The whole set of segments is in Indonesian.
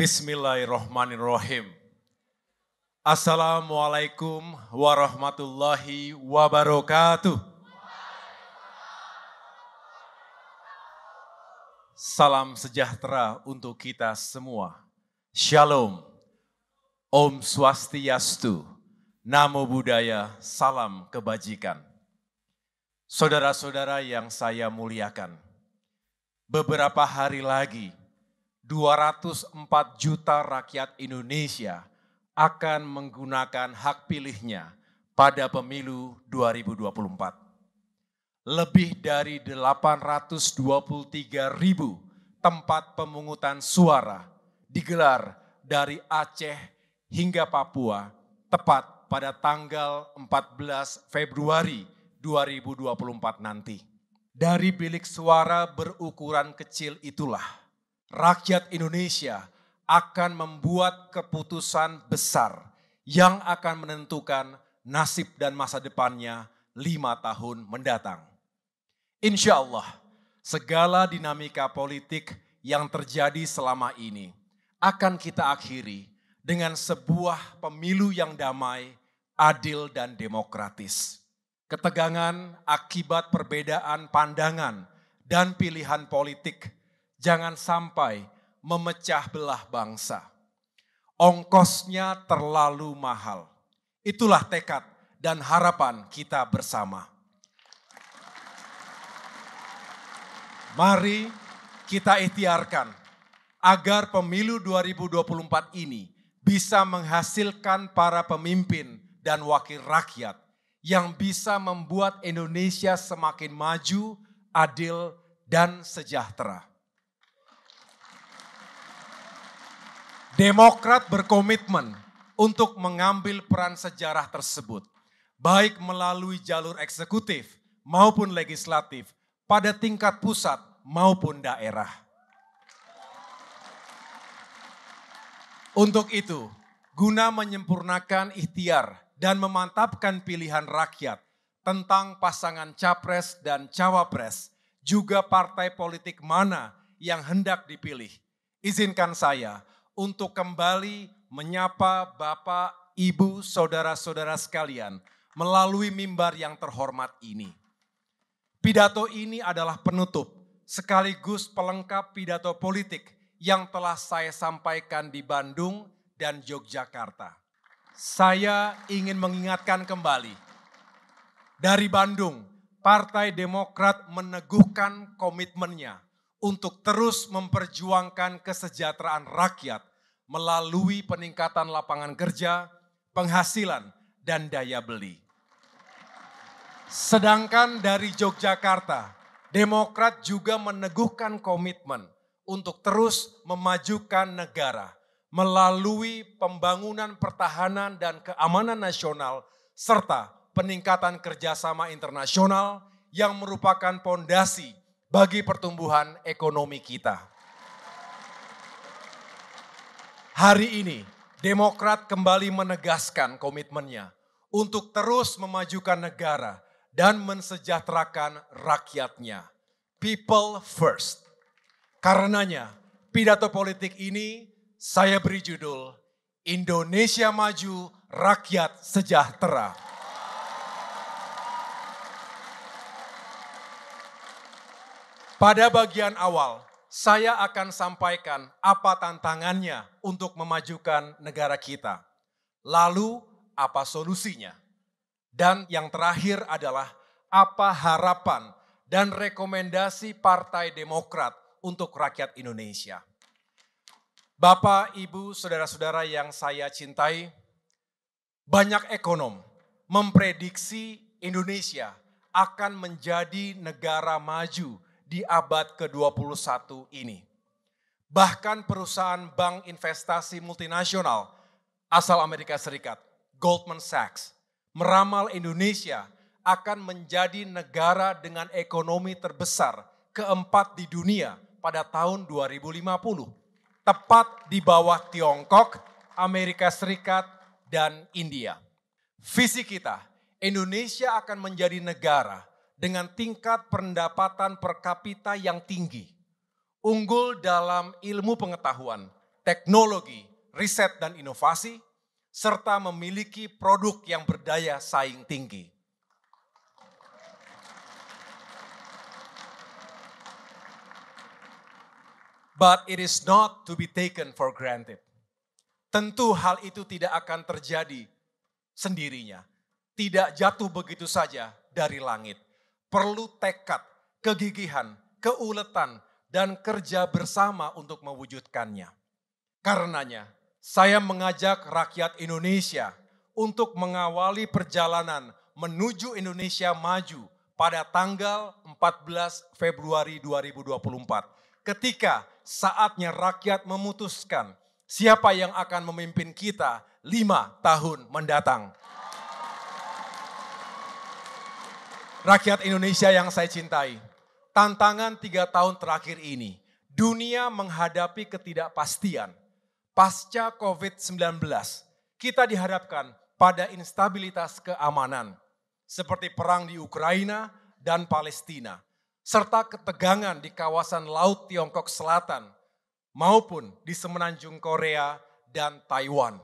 Bismillahirrahmanirrahim. Assalamualaikum warahmatullahi wabarakatuh. Salam sejahtera untuk kita semua. Shalom. Om Swastiastu. Namo Buddhaya. Salam kebajikan. Saudara-saudara yang saya muliakan. Beberapa hari lagi 204 juta rakyat Indonesia akan menggunakan hak pilihnya pada pemilu 2024. Lebih dari 823 ribu tempat pemungutan suara digelar dari Aceh hingga Papua tepat pada tanggal 14 Februari 2024 nanti. Dari bilik suara berukuran kecil itulah rakyat Indonesia akan membuat keputusan besar yang akan menentukan nasib dan masa depannya lima tahun mendatang. Insya Allah, segala dinamika politik yang terjadi selama ini akan kita akhiri dengan sebuah pemilu yang damai, adil, dan demokratis. Ketegangan akibat perbedaan pandangan dan pilihan politik jangan sampai memecah belah bangsa. Ongkosnya terlalu mahal. Itulah tekad dan harapan kita bersama. Mari kita ikhtiarkan agar pemilu 2024 ini bisa menghasilkan para pemimpin dan wakil rakyat yang bisa membuat Indonesia semakin maju, adil, dan sejahtera. Demokrat berkomitmen untuk mengambil peran sejarah tersebut, baik melalui jalur eksekutif maupun legislatif, pada tingkat pusat maupun daerah. Untuk itu, guna menyempurnakan ikhtiar dan memantapkan pilihan rakyat tentang pasangan capres dan cawapres, juga partai politik mana yang hendak dipilih. Izinkan saya untuk kembali menyapa Bapak, Ibu, saudara-saudara sekalian melalui mimbar yang terhormat ini. Pidato ini adalah penutup sekaligus pelengkap pidato politik yang telah saya sampaikan di Bandung dan Yogyakarta. Saya ingin mengingatkan kembali dari Bandung, Partai Demokrat meneguhkan komitmennya untuk terus memperjuangkan kesejahteraan rakyat melalui peningkatan lapangan kerja, penghasilan, dan daya beli. Sedangkan dari Yogyakarta, Demokrat juga meneguhkan komitmen untuk terus memajukan negara melalui pembangunan pertahanan dan keamanan nasional serta peningkatan kerjasama internasional yang merupakan pondasi bagi pertumbuhan ekonomi kita. Hari ini, Demokrat kembali menegaskan komitmennya untuk terus memajukan negara dan mensejahterakan rakyatnya. People first. Karenanya, pidato politik ini saya beri judul Indonesia Maju Rakyat Sejahtera. Pada bagian awal, saya akan sampaikan apa tantangannya untuk memajukan negara kita. Lalu, apa solusinya? Dan yang terakhir adalah apa harapan dan rekomendasi Partai Demokrat untuk rakyat Indonesia. Bapak, Ibu, saudara-saudara yang saya cintai, banyak ekonom memprediksi Indonesia akan menjadi negara maju di abad ke-21 ini. Bahkan perusahaan bank investasi multinasional asal Amerika Serikat, Goldman Sachs, meramal Indonesia akan menjadi negara dengan ekonomi terbesar keempat di dunia pada tahun 2050. Tepat di bawah Tiongkok, Amerika Serikat, dan India. Visi kita, Indonesia akan menjadi negara dengan tingkat pendapatan per kapita yang tinggi, unggul dalam ilmu pengetahuan, teknologi, riset dan inovasi, serta memiliki produk yang berdaya saing tinggi. But it is not to be taken for granted. Tentu hal itu tidak akan terjadi sendirinya. Tidak jatuh begitu saja dari langit perlu tekad, kegigihan, keuletan, dan kerja bersama untuk mewujudkannya. Karenanya, saya mengajak rakyat Indonesia untuk mengawali perjalanan menuju Indonesia maju pada tanggal 14 Februari 2024 ketika saatnya rakyat memutuskan siapa yang akan memimpin kita lima tahun mendatang. rakyat Indonesia yang saya cintai. Tantangan tiga tahun terakhir ini, dunia menghadapi ketidakpastian. Pasca COVID-19, kita diharapkan pada instabilitas keamanan, seperti perang di Ukraina dan Palestina, serta ketegangan di kawasan Laut Tiongkok Selatan, maupun di semenanjung Korea dan Taiwan.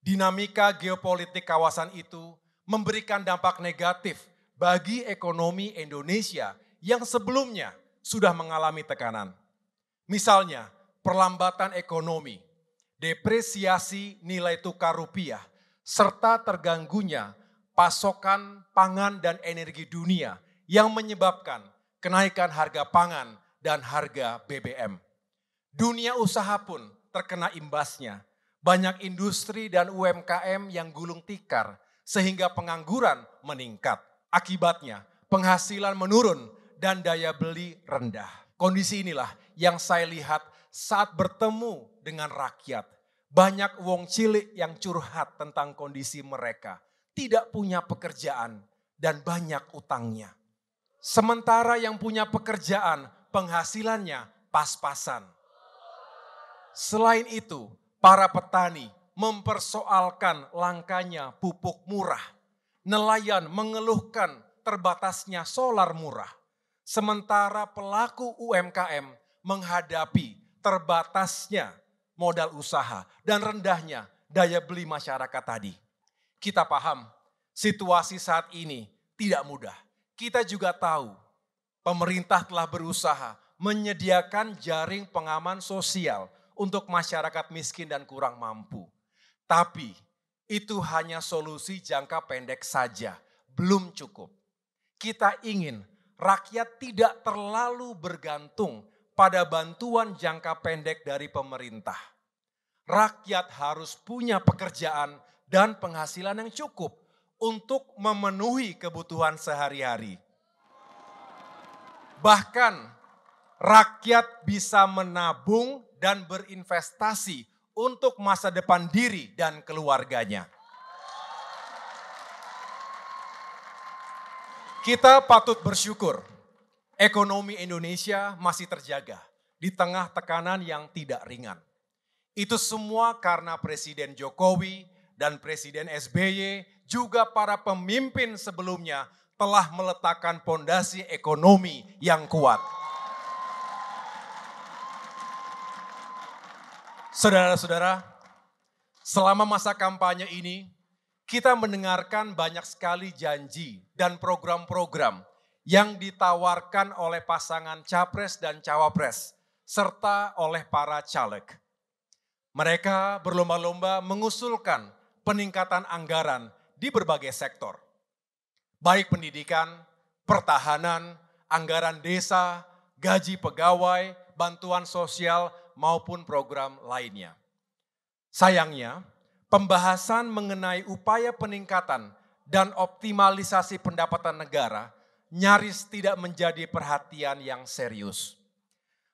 Dinamika geopolitik kawasan itu memberikan dampak negatif bagi ekonomi Indonesia yang sebelumnya sudah mengalami tekanan. Misalnya, perlambatan ekonomi, depresiasi nilai tukar rupiah, serta terganggunya pasokan pangan dan energi dunia yang menyebabkan kenaikan harga pangan dan harga BBM. Dunia usaha pun terkena imbasnya. Banyak industri dan UMKM yang gulung tikar sehingga pengangguran meningkat. Akibatnya penghasilan menurun dan daya beli rendah. Kondisi inilah yang saya lihat saat bertemu dengan rakyat. Banyak wong cilik yang curhat tentang kondisi mereka. Tidak punya pekerjaan dan banyak utangnya. Sementara yang punya pekerjaan penghasilannya pas-pasan. Selain itu, para petani mempersoalkan langkanya pupuk murah nelayan mengeluhkan terbatasnya solar murah, sementara pelaku UMKM menghadapi terbatasnya modal usaha dan rendahnya daya beli masyarakat tadi. Kita paham situasi saat ini tidak mudah. Kita juga tahu pemerintah telah berusaha menyediakan jaring pengaman sosial untuk masyarakat miskin dan kurang mampu. Tapi itu hanya solusi jangka pendek saja, belum cukup. Kita ingin rakyat tidak terlalu bergantung pada bantuan jangka pendek dari pemerintah. Rakyat harus punya pekerjaan dan penghasilan yang cukup untuk memenuhi kebutuhan sehari-hari. Bahkan, rakyat bisa menabung dan berinvestasi untuk masa depan diri dan keluarganya. Kita patut bersyukur ekonomi Indonesia masih terjaga di tengah tekanan yang tidak ringan. Itu semua karena Presiden Jokowi dan Presiden SBY juga para pemimpin sebelumnya telah meletakkan fondasi ekonomi yang kuat. Saudara-saudara, selama masa kampanye ini, kita mendengarkan banyak sekali janji dan program-program yang ditawarkan oleh pasangan capres dan cawapres, serta oleh para caleg. Mereka berlomba-lomba mengusulkan peningkatan anggaran di berbagai sektor, baik pendidikan, pertahanan, anggaran desa, gaji pegawai, bantuan sosial, maupun program lainnya. Sayangnya, pembahasan mengenai upaya peningkatan dan optimalisasi pendapatan negara nyaris tidak menjadi perhatian yang serius.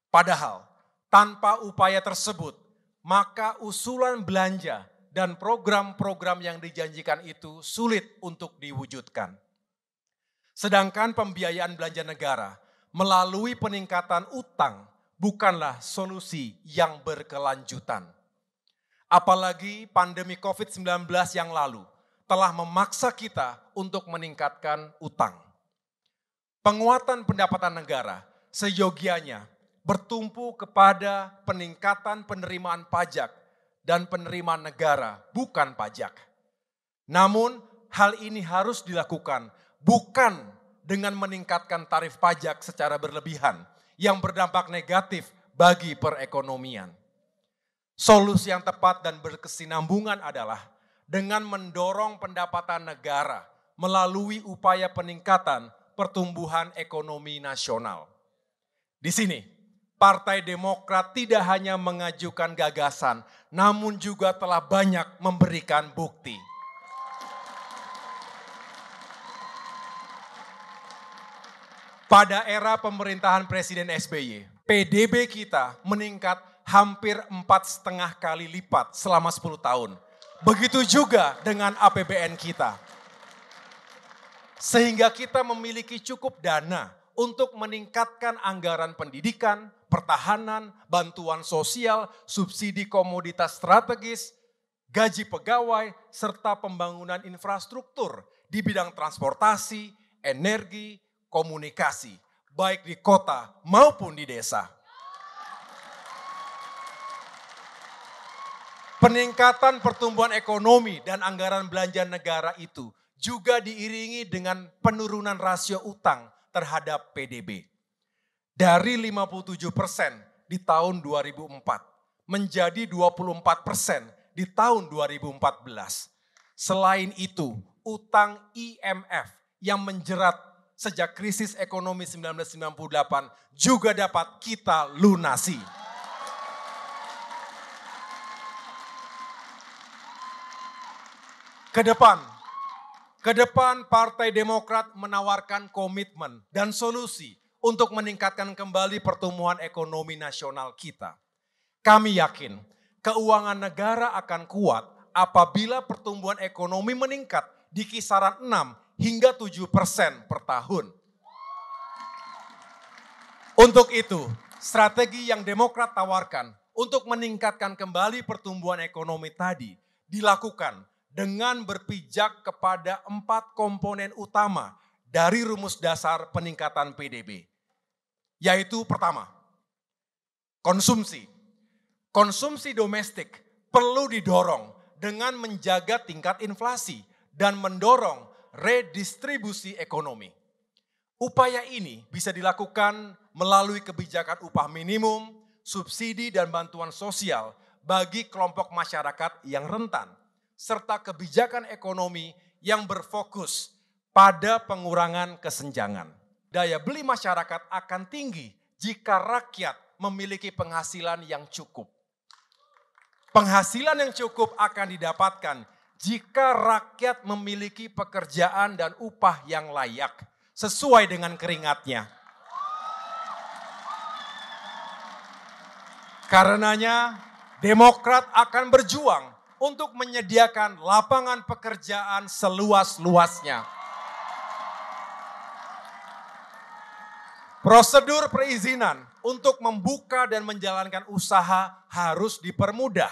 Padahal, tanpa upaya tersebut, maka usulan belanja dan program-program yang dijanjikan itu sulit untuk diwujudkan. Sedangkan pembiayaan belanja negara melalui peningkatan utang bukanlah solusi yang berkelanjutan. Apalagi pandemi COVID-19 yang lalu telah memaksa kita untuk meningkatkan utang. Penguatan pendapatan negara seyogianya bertumpu kepada peningkatan penerimaan pajak dan penerimaan negara, bukan pajak. Namun, hal ini harus dilakukan bukan dengan meningkatkan tarif pajak secara berlebihan, yang berdampak negatif bagi perekonomian. Solusi yang tepat dan berkesinambungan adalah dengan mendorong pendapatan negara melalui upaya peningkatan pertumbuhan ekonomi nasional. Di sini, Partai Demokrat tidak hanya mengajukan gagasan, namun juga telah banyak memberikan bukti. Pada era pemerintahan Presiden SBY, PDB kita meningkat hampir empat setengah kali lipat selama 10 tahun. Begitu juga dengan APBN kita. Sehingga kita memiliki cukup dana untuk meningkatkan anggaran pendidikan, pertahanan, bantuan sosial, subsidi komoditas strategis, gaji pegawai, serta pembangunan infrastruktur di bidang transportasi, energi, komunikasi, baik di kota maupun di desa. Peningkatan pertumbuhan ekonomi dan anggaran belanja negara itu juga diiringi dengan penurunan rasio utang terhadap PDB. Dari 57 persen di tahun 2004 menjadi 24 persen di tahun 2014. Selain itu, utang IMF yang menjerat sejak krisis ekonomi 1998 juga dapat kita lunasi. Ke depan, ke depan Partai Demokrat menawarkan komitmen dan solusi untuk meningkatkan kembali pertumbuhan ekonomi nasional kita. Kami yakin keuangan negara akan kuat apabila pertumbuhan ekonomi meningkat di kisaran 6 hingga 7% per tahun. Untuk itu, strategi yang Demokrat tawarkan untuk meningkatkan kembali pertumbuhan ekonomi tadi dilakukan dengan berpijak kepada empat komponen utama dari rumus dasar peningkatan PDB. Yaitu pertama, konsumsi. Konsumsi domestik perlu didorong dengan menjaga tingkat inflasi dan mendorong redistribusi ekonomi. Upaya ini bisa dilakukan melalui kebijakan upah minimum, subsidi dan bantuan sosial bagi kelompok masyarakat yang rentan, serta kebijakan ekonomi yang berfokus pada pengurangan kesenjangan. Daya beli masyarakat akan tinggi jika rakyat memiliki penghasilan yang cukup. Penghasilan yang cukup akan didapatkan jika rakyat memiliki pekerjaan dan upah yang layak sesuai dengan keringatnya. Karenanya, Demokrat akan berjuang untuk menyediakan lapangan pekerjaan seluas-luasnya. Prosedur perizinan untuk membuka dan menjalankan usaha harus dipermudah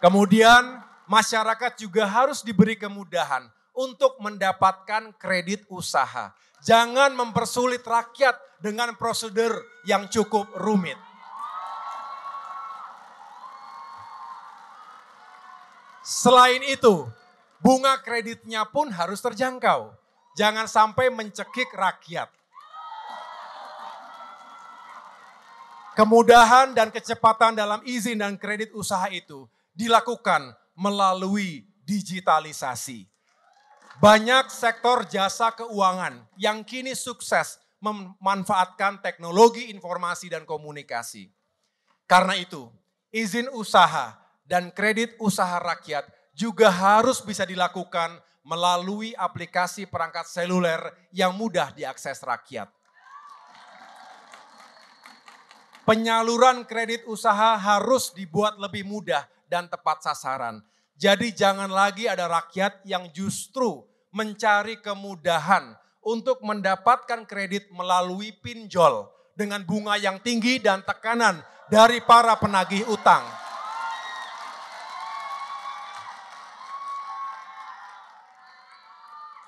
Kemudian masyarakat juga harus diberi kemudahan untuk mendapatkan kredit usaha. Jangan mempersulit rakyat dengan prosedur yang cukup rumit. Selain itu, bunga kreditnya pun harus terjangkau. Jangan sampai mencekik rakyat. Kemudahan dan kecepatan dalam izin dan kredit usaha itu dilakukan melalui digitalisasi. Banyak sektor jasa keuangan yang kini sukses memanfaatkan teknologi informasi dan komunikasi. Karena itu, izin usaha dan kredit usaha rakyat juga harus bisa dilakukan melalui aplikasi perangkat seluler yang mudah diakses rakyat. Penyaluran kredit usaha harus dibuat lebih mudah dan tepat sasaran. Jadi jangan lagi ada rakyat yang justru mencari kemudahan untuk mendapatkan kredit melalui pinjol dengan bunga yang tinggi dan tekanan dari para penagih utang.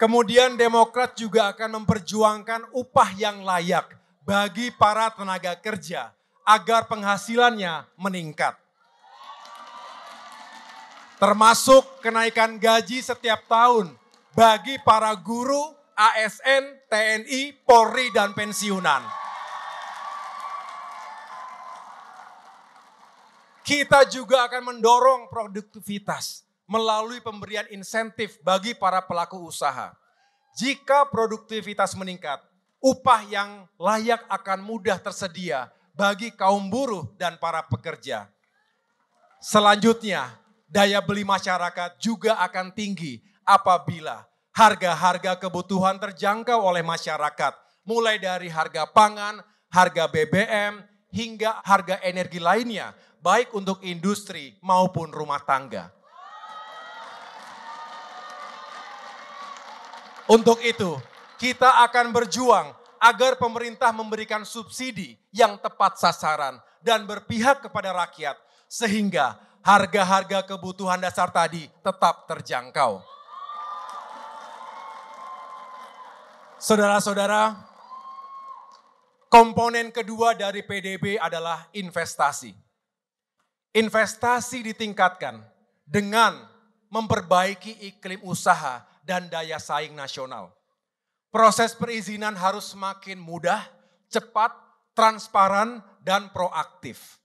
Kemudian Demokrat juga akan memperjuangkan upah yang layak bagi para tenaga kerja agar penghasilannya meningkat termasuk kenaikan gaji setiap tahun bagi para guru, ASN, TNI, Polri, dan pensiunan. Kita juga akan mendorong produktivitas melalui pemberian insentif bagi para pelaku usaha. Jika produktivitas meningkat, upah yang layak akan mudah tersedia bagi kaum buruh dan para pekerja. Selanjutnya, daya beli masyarakat juga akan tinggi apabila harga-harga kebutuhan terjangkau oleh masyarakat, mulai dari harga pangan, harga BBM, hingga harga energi lainnya, baik untuk industri maupun rumah tangga. Untuk itu, kita akan berjuang agar pemerintah memberikan subsidi yang tepat sasaran dan berpihak kepada rakyat, sehingga harga-harga kebutuhan dasar tadi tetap terjangkau. Saudara-saudara, komponen kedua dari PDB adalah investasi. Investasi ditingkatkan dengan memperbaiki iklim usaha dan daya saing nasional. Proses perizinan harus semakin mudah, cepat, transparan, dan proaktif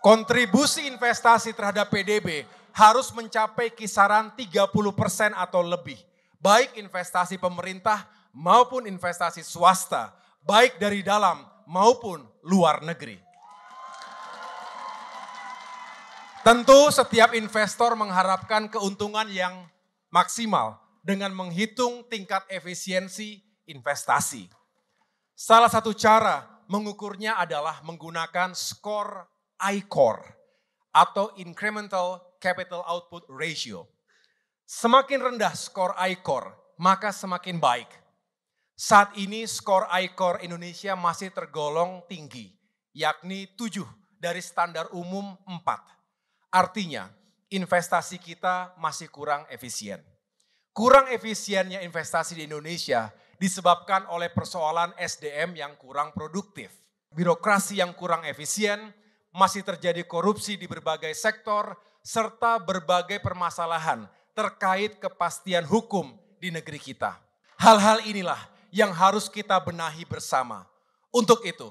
kontribusi investasi terhadap PDB harus mencapai kisaran 30% atau lebih. Baik investasi pemerintah maupun investasi swasta, baik dari dalam maupun luar negeri. Tentu setiap investor mengharapkan keuntungan yang maksimal dengan menghitung tingkat efisiensi investasi. Salah satu cara mengukurnya adalah menggunakan skor ICOR atau Incremental Capital Output Ratio. Semakin rendah skor ICOR, maka semakin baik. Saat ini skor ICOR Indonesia masih tergolong tinggi, yakni 7 dari standar umum 4. Artinya, investasi kita masih kurang efisien. Kurang efisiennya investasi di Indonesia disebabkan oleh persoalan SDM yang kurang produktif, birokrasi yang kurang efisien, masih terjadi korupsi di berbagai sektor, serta berbagai permasalahan terkait kepastian hukum di negeri kita. Hal-hal inilah yang harus kita benahi bersama. Untuk itu,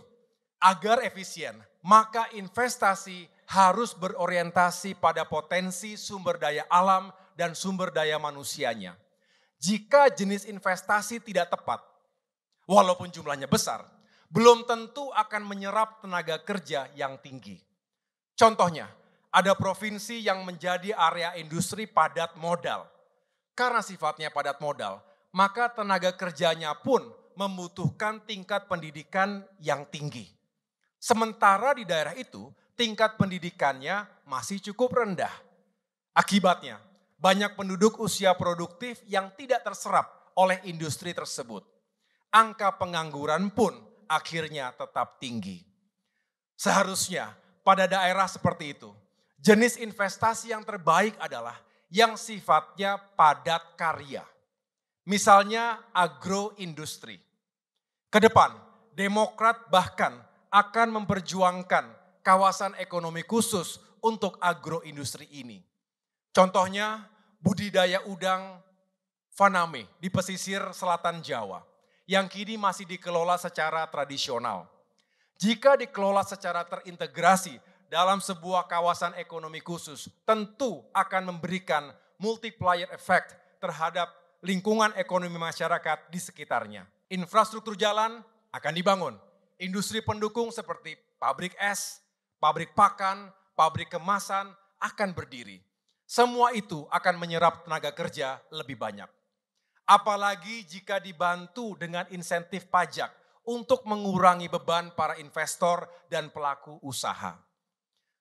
agar efisien, maka investasi harus berorientasi pada potensi sumber daya alam dan sumber daya manusianya. Jika jenis investasi tidak tepat, walaupun jumlahnya besar, belum tentu akan menyerap tenaga kerja yang tinggi. Contohnya, ada provinsi yang menjadi area industri padat modal. Karena sifatnya padat modal, maka tenaga kerjanya pun membutuhkan tingkat pendidikan yang tinggi. Sementara di daerah itu, tingkat pendidikannya masih cukup rendah. Akibatnya, banyak penduduk usia produktif yang tidak terserap oleh industri tersebut. Angka pengangguran pun akhirnya tetap tinggi. Seharusnya pada daerah seperti itu, jenis investasi yang terbaik adalah yang sifatnya padat karya. Misalnya agroindustri. Kedepan, Demokrat bahkan akan memperjuangkan kawasan ekonomi khusus untuk agroindustri ini. Contohnya budidaya udang faname di pesisir selatan Jawa yang kini masih dikelola secara tradisional. Jika dikelola secara terintegrasi dalam sebuah kawasan ekonomi khusus, tentu akan memberikan multiplier effect terhadap lingkungan ekonomi masyarakat di sekitarnya. Infrastruktur jalan akan dibangun. Industri pendukung seperti pabrik es, pabrik pakan, pabrik kemasan akan berdiri. Semua itu akan menyerap tenaga kerja lebih banyak. Apalagi jika dibantu dengan insentif pajak untuk mengurangi beban para investor dan pelaku usaha.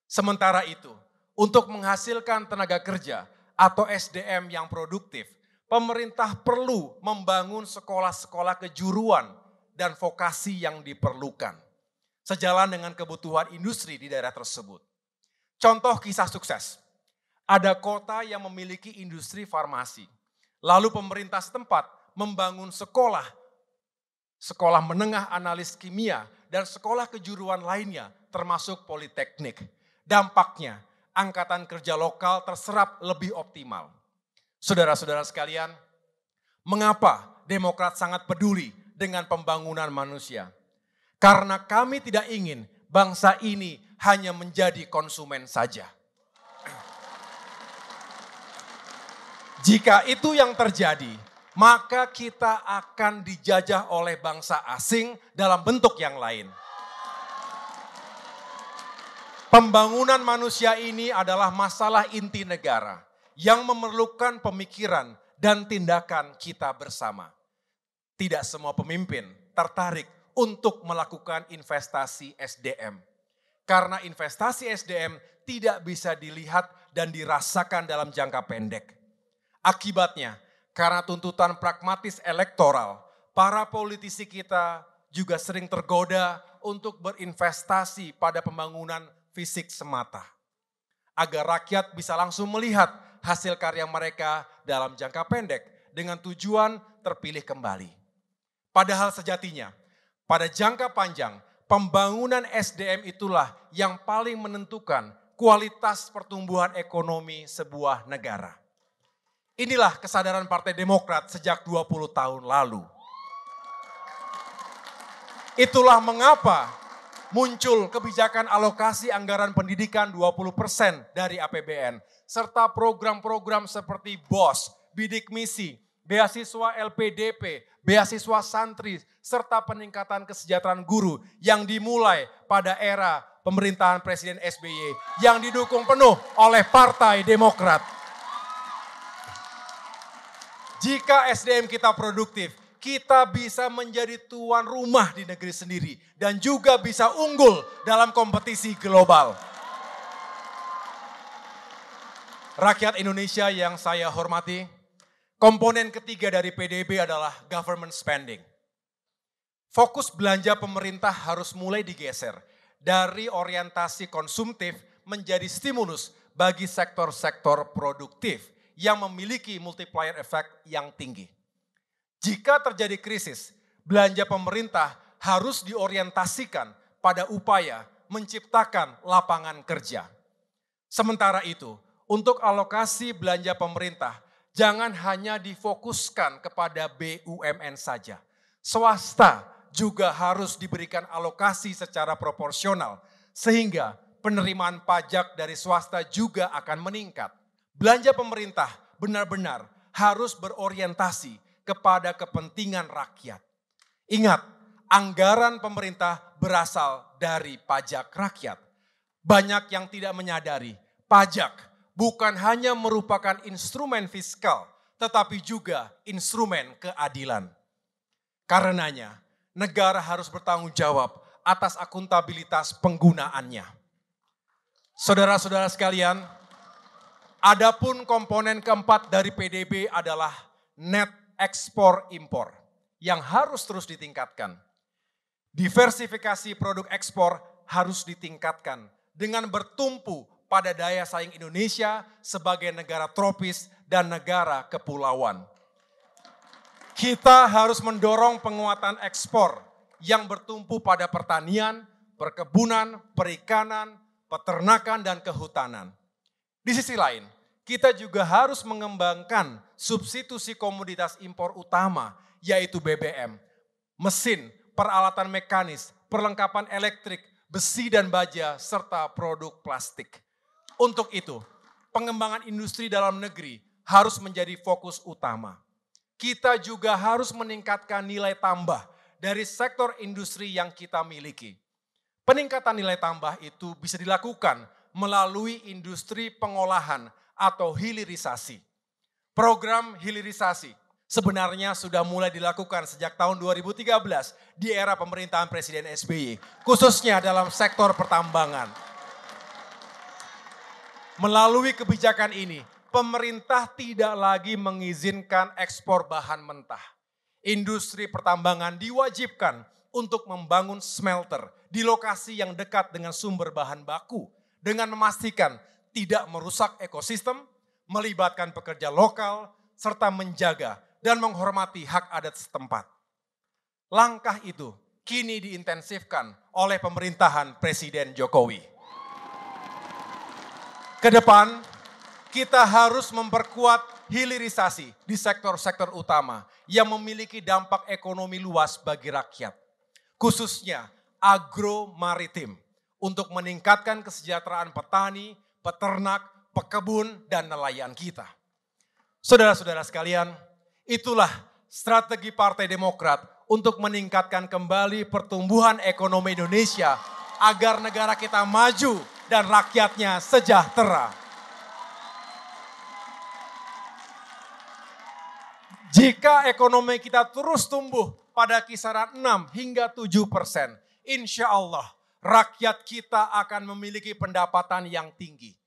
Sementara itu, untuk menghasilkan tenaga kerja atau SDM yang produktif, pemerintah perlu membangun sekolah-sekolah kejuruan dan vokasi yang diperlukan. Sejalan dengan kebutuhan industri di daerah tersebut. Contoh kisah sukses. Ada kota yang memiliki industri farmasi Lalu pemerintah setempat membangun sekolah, sekolah menengah analis kimia, dan sekolah kejuruan lainnya termasuk politeknik. Dampaknya, angkatan kerja lokal terserap lebih optimal. Saudara-saudara sekalian, mengapa Demokrat sangat peduli dengan pembangunan manusia? Karena kami tidak ingin bangsa ini hanya menjadi konsumen saja. Jika itu yang terjadi, maka kita akan dijajah oleh bangsa asing dalam bentuk yang lain. Pembangunan manusia ini adalah masalah inti negara yang memerlukan pemikiran dan tindakan kita bersama. Tidak semua pemimpin tertarik untuk melakukan investasi SDM. Karena investasi SDM tidak bisa dilihat dan dirasakan dalam jangka pendek Akibatnya, karena tuntutan pragmatis elektoral, para politisi kita juga sering tergoda untuk berinvestasi pada pembangunan fisik semata. Agar rakyat bisa langsung melihat hasil karya mereka dalam jangka pendek dengan tujuan terpilih kembali. Padahal sejatinya, pada jangka panjang, pembangunan SDM itulah yang paling menentukan kualitas pertumbuhan ekonomi sebuah negara. Inilah kesadaran Partai Demokrat sejak 20 tahun lalu. Itulah mengapa muncul kebijakan alokasi anggaran pendidikan 20% dari APBN. Serta program-program seperti BOS, Bidik Misi, Beasiswa LPDP, Beasiswa Santri, serta peningkatan kesejahteraan guru yang dimulai pada era pemerintahan Presiden SBY yang didukung penuh oleh Partai Demokrat. Jika SDM kita produktif, kita bisa menjadi tuan rumah di negeri sendiri dan juga bisa unggul dalam kompetisi global. Rakyat Indonesia yang saya hormati, komponen ketiga dari PDB adalah government spending. Fokus belanja pemerintah harus mulai digeser dari orientasi konsumtif menjadi stimulus bagi sektor-sektor produktif yang memiliki multiplier effect yang tinggi. Jika terjadi krisis, belanja pemerintah harus diorientasikan pada upaya menciptakan lapangan kerja. Sementara itu, untuk alokasi belanja pemerintah, jangan hanya difokuskan kepada BUMN saja. Swasta juga harus diberikan alokasi secara proporsional, sehingga penerimaan pajak dari swasta juga akan meningkat. Belanja pemerintah benar-benar harus berorientasi kepada kepentingan rakyat. Ingat, anggaran pemerintah berasal dari pajak rakyat. Banyak yang tidak menyadari pajak bukan hanya merupakan instrumen fiskal, tetapi juga instrumen keadilan. Karenanya, negara harus bertanggung jawab atas akuntabilitas penggunaannya. Saudara-saudara sekalian, Adapun komponen keempat dari PDB adalah net ekspor impor yang harus terus ditingkatkan. Diversifikasi produk ekspor harus ditingkatkan dengan bertumpu pada daya saing Indonesia sebagai negara tropis dan negara kepulauan. Kita harus mendorong penguatan ekspor yang bertumpu pada pertanian, perkebunan, perikanan, peternakan, dan kehutanan. Di sisi lain, kita juga harus mengembangkan substitusi komoditas impor utama, yaitu BBM, mesin, peralatan mekanis, perlengkapan elektrik, besi dan baja, serta produk plastik. Untuk itu, pengembangan industri dalam negeri harus menjadi fokus utama. Kita juga harus meningkatkan nilai tambah dari sektor industri yang kita miliki. Peningkatan nilai tambah itu bisa dilakukan melalui industri pengolahan atau hilirisasi. Program hilirisasi sebenarnya sudah mulai dilakukan sejak tahun 2013 di era pemerintahan Presiden SBY, khususnya dalam sektor pertambangan. Melalui kebijakan ini, pemerintah tidak lagi mengizinkan ekspor bahan mentah. Industri pertambangan diwajibkan untuk membangun smelter di lokasi yang dekat dengan sumber bahan baku dengan memastikan tidak merusak ekosistem, melibatkan pekerja lokal, serta menjaga dan menghormati hak adat setempat. Langkah itu kini diintensifkan oleh pemerintahan Presiden Jokowi. Kedepan, kita harus memperkuat hilirisasi di sektor-sektor utama yang memiliki dampak ekonomi luas bagi rakyat. Khususnya agro maritim untuk meningkatkan kesejahteraan petani peternak, pekebun, dan nelayan kita. Saudara-saudara sekalian, itulah strategi Partai Demokrat untuk meningkatkan kembali pertumbuhan ekonomi Indonesia agar negara kita maju dan rakyatnya sejahtera. Jika ekonomi kita terus tumbuh pada kisaran 6 hingga 7 persen, insya Allah rakyat kita akan memiliki pendapatan yang tinggi.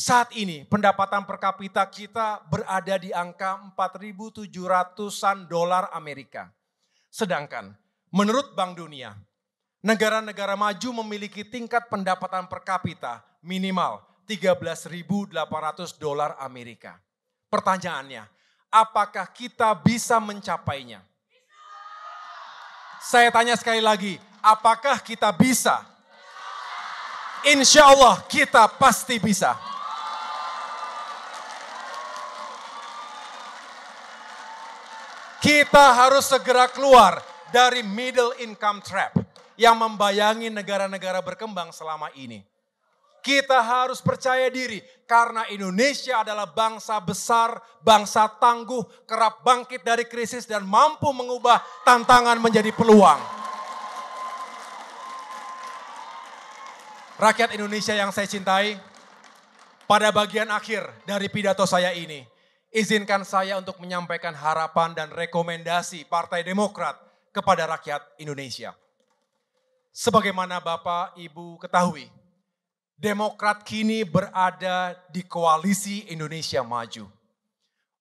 Saat ini pendapatan per kapita kita berada di angka 4.700-an dolar Amerika. Sedangkan menurut Bank Dunia, negara-negara maju memiliki tingkat pendapatan per kapita minimal 13.800 dolar Amerika. Pertanyaannya, apakah kita bisa mencapainya? Saya tanya sekali lagi, apakah kita bisa? Insya Allah kita pasti bisa. Kita harus segera keluar dari middle income trap yang membayangi negara-negara berkembang selama ini. Kita harus percaya diri karena Indonesia adalah bangsa besar, bangsa tangguh, kerap bangkit dari krisis dan mampu mengubah tantangan menjadi peluang. Rakyat Indonesia yang saya cintai, pada bagian akhir dari pidato saya ini, izinkan saya untuk menyampaikan harapan dan rekomendasi Partai Demokrat kepada rakyat Indonesia. Sebagaimana Bapak Ibu ketahui, Demokrat kini berada di koalisi Indonesia Maju.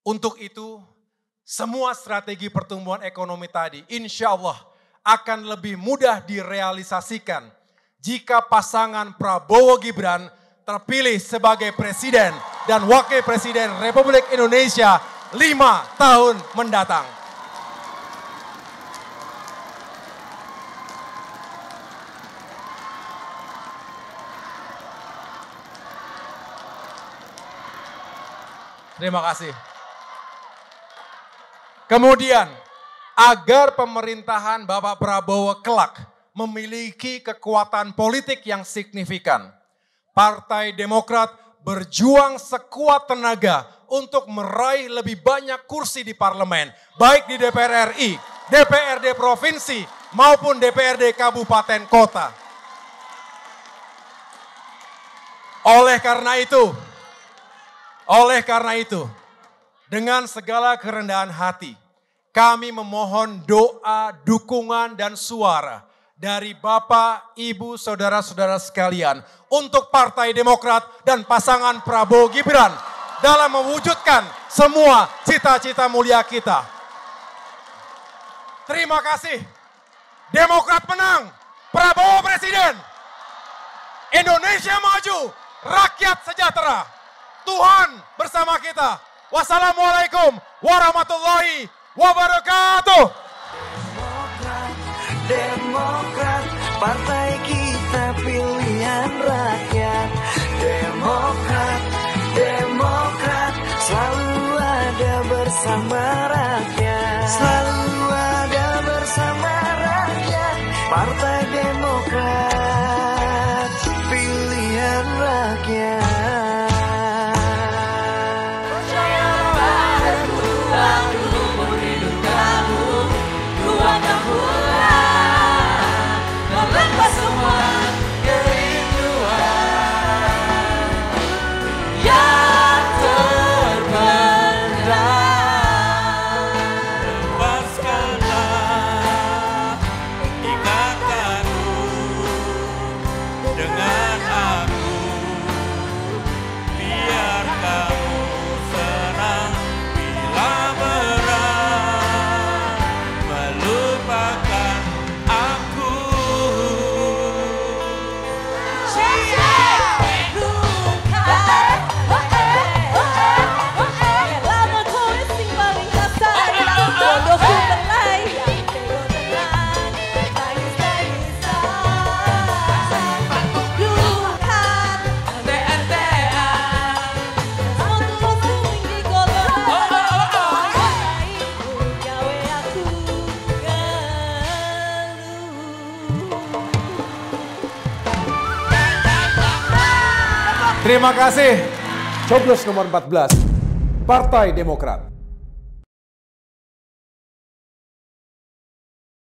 Untuk itu, semua strategi pertumbuhan ekonomi tadi insya Allah akan lebih mudah direalisasikan jika pasangan Prabowo Gibran terpilih sebagai Presiden dan Wakil Presiden Republik Indonesia lima tahun mendatang. Terima kasih. Kemudian, agar pemerintahan Bapak Prabowo kelak memiliki kekuatan politik yang signifikan, Partai Demokrat berjuang sekuat tenaga untuk meraih lebih banyak kursi di parlemen, baik di DPR RI, DPRD provinsi, maupun DPRD kabupaten kota. Oleh karena itu, oleh karena itu, dengan segala kerendahan hati, kami memohon doa, dukungan, dan suara dari Bapak, Ibu, saudara-saudara sekalian untuk Partai Demokrat dan pasangan Prabowo Gibran dalam mewujudkan semua cita-cita mulia kita. Terima kasih. Demokrat menang, Prabowo presiden. Indonesia maju, rakyat sejahtera. Tuhan bersama kita. Wassalamualaikum warahmatullahi wabarakatuh. Partai kita pilihan rakyat Demokrat, Demokrat Selalu ada bersama rakyat Selalu Terima kasih. Coblos nomor 14. Partai Demokrat.